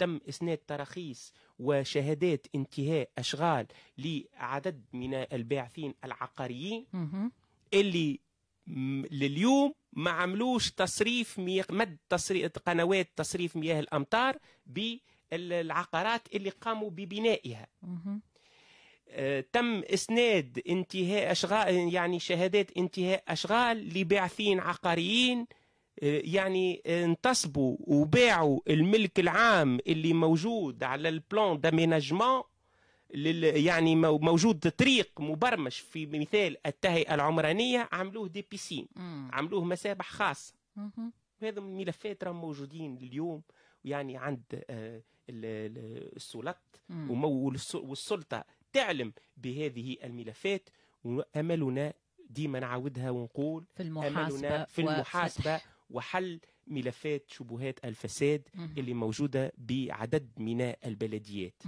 تم إسناد تراخيص وشهادات انتهاء أشغال لعدد من الباعثين العقاريين اللي لليوم ما عملوش تصريف مياه مد تصريف قنوات تصريف مياه الامطار بالعقارات اللي قاموا ببنائها. آه، تم اسناد انتهاء اشغال يعني شهادات انتهاء اشغال لباعثين عقاريين آه، يعني انتصبوا وباعوا الملك العام اللي موجود على البلان داميناجمون يعني موجود طريق مبرمج في مثال التهيئه العمرانيه عملوه دي بيسين عملوه مسابح خاصه وهذا الملفات راهم موجودين اليوم يعني عند آه، السلط والسلطه تعلم بهذه الملفات واملنا ديما نعاودها ونقول في المحاسبة أملنا في المحاسبة وحل ملفات شبهات الفساد اللي موجودة بعدد من البلديات